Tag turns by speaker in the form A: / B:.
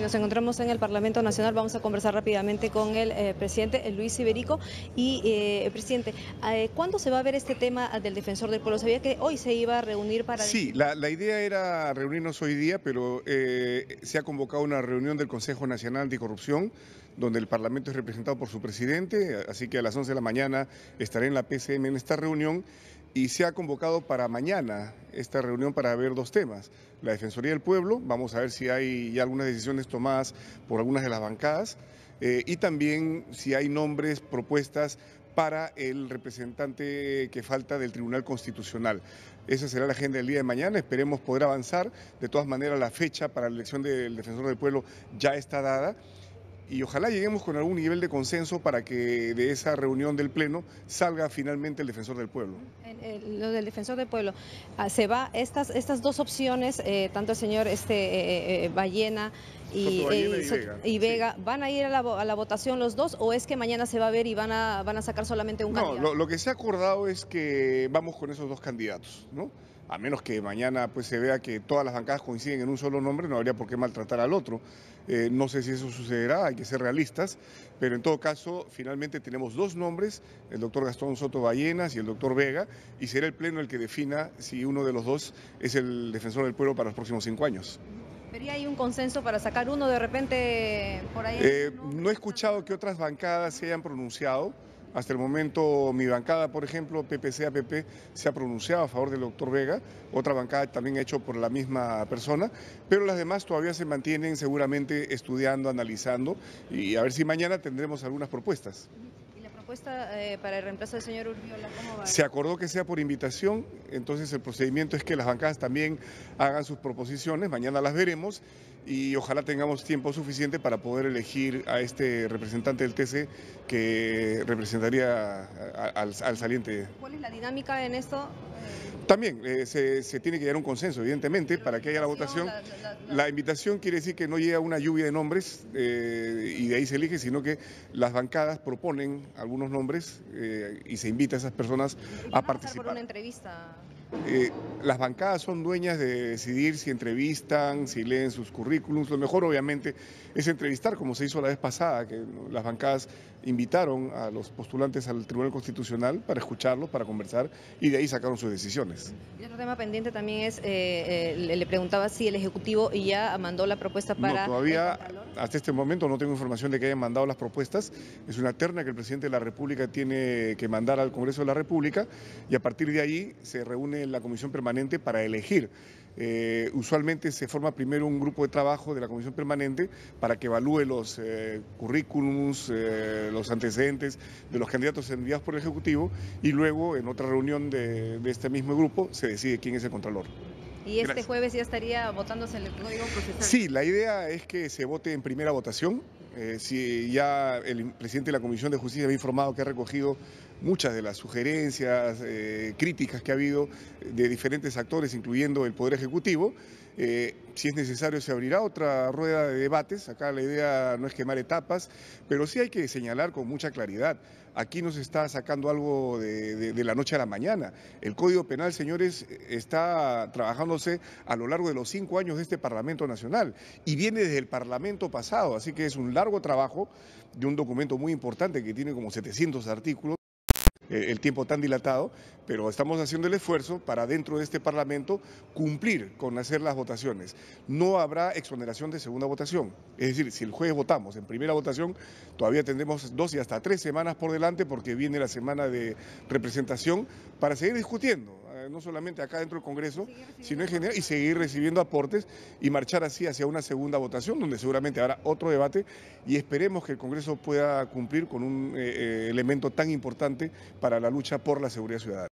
A: Nos encontramos en el Parlamento Nacional, vamos a conversar rápidamente con el eh, presidente Luis Iberico. Y, eh, presidente, eh, ¿cuándo se va a ver este tema del defensor del pueblo? Sabía que hoy se iba a reunir para... Sí,
B: la, idea era reunirnos hoy día, pero se ha convocado una reunión del Consejo Nacional Anticorrupción, donde el Parlamento es representado por su presidente, así que a las 11 de la mañana estaré en la PCM en esta reunión y se ha convocado para mañana esta reunión para ver dos temas. La Defensoría del Pueblo, vamos a ver si hay ya algunas decisiones tomadas por algunas de las bancadas eh, y también si hay nombres, propuestas para el representante que falta del Tribunal Constitucional. Esa será la agenda del día de mañana, esperemos poder avanzar. De todas maneras, la fecha para la elección del Defensor del Pueblo ya está dada y ojalá lleguemos con algún nivel de consenso para que de esa reunión del Pleno salga finalmente el defensor del pueblo.
A: Lo del defensor del pueblo, ah, se va estas, estas dos opciones, eh, tanto el señor este, eh, eh, Ballena
B: y, eh,
A: Vega. ¿Van a ir a la, votación los dos o es que mañana se va a ver y van a, van a sacar solamente un candidato? No,
B: lo, que se ha acordado es que vamos con esos dos candidatos, ¿no? A menos que mañana pues, se vea que todas las bancadas coinciden en un solo nombre, no habría por qué maltratar al otro. Eh, no sé si eso sucederá, hay que ser realistas, pero en todo caso, finalmente tenemos dos nombres, el doctor Gastón Soto Ballenas y el doctor Vega, y será el Pleno el que defina si uno de los dos es el defensor del pueblo para los próximos cinco años.
A: ¿Habría un consenso para sacar uno de repente por ahí?
B: Eh, no he escuchado que otras bancadas se hayan pronunciado. Hasta el momento mi bancada, por ejemplo, PPCAPP, se ha pronunciado a favor del doctor Vega, otra bancada también hecho por la misma persona, pero las demás todavía se mantienen seguramente estudiando, analizando y a ver si mañana tendremos algunas propuestas
A: propuesta eh, para el reemplazo del señor Urbiola?
B: Se acordó que sea por invitación, entonces el procedimiento es que las bancadas también hagan sus proposiciones, mañana las veremos y ojalá tengamos tiempo suficiente para poder elegir a este representante del TC que representaría al, saliente.
A: ¿Cuál es la dinámica en esto?
B: También eh, se, se, tiene que llegar a un consenso, evidentemente, para que haya la votación. La, invitación quiere decir que no llega una lluvia de nombres eh, y de ahí se elige, sino que las bancadas proponen algunos nombres eh, y se invita a esas personas a participar. una
A: entrevista?
B: Eh, las bancadas son dueñas de decidir si entrevistan, si leen sus currículums. Lo mejor, obviamente, es entrevistar, como se hizo la vez pasada, que las bancadas invitaron a los postulantes al Tribunal Constitucional para escucharlos, para conversar y de ahí sacaron sus decisiones.
A: Y otro tema pendiente también es, eh, eh, le preguntaba si el Ejecutivo ya mandó la propuesta para... todavía
B: hasta este momento no tengo información de que hayan mandado las propuestas. Es una terna que el presidente de la República tiene que mandar al Congreso de la República y a partir de ahí se reúne la Comisión Permanente para elegir eh, usualmente se forma primero un grupo de trabajo de la Comisión Permanente para que evalúe los eh, currículums, eh, los antecedentes de los candidatos enviados por el Ejecutivo y luego en otra reunión de, este mismo grupo se decide quién es el Contralor.
A: ¿Y este jueves ya estaría votándose el código procesal? Sí,
B: la idea es que se vote en primera votación eh, si ya el presidente de la Comisión de Justicia ha informado que ha recogido muchas de las sugerencias, eh, críticas que ha habido de diferentes actores, incluyendo el Poder Ejecutivo. Eh, si es necesario, se abrirá otra rueda de debates. Acá la idea no es quemar etapas, pero sí hay que señalar con mucha claridad. Aquí nos está sacando algo de, la noche a la mañana. El Código Penal, señores, está trabajándose a lo largo de los cinco años de este Parlamento Nacional y viene desde el Parlamento pasado, así que es un largo trabajo de un documento muy importante que tiene como 700 artículos. Eh, el tiempo tan dilatado, pero estamos haciendo el esfuerzo para dentro de este Parlamento cumplir con hacer las votaciones. No habrá exoneración de segunda votación. Es decir, si el jueves votamos en primera votación, todavía tendremos dos y hasta tres semanas por delante porque viene la semana de representación para seguir discutiendo no solamente acá dentro del Congreso, sino en general, y seguir recibiendo aportes y marchar así hacia una segunda votación, donde seguramente habrá otro debate y esperemos que el Congreso pueda cumplir con un eh, eh, elemento tan importante para la lucha por la seguridad ciudadana.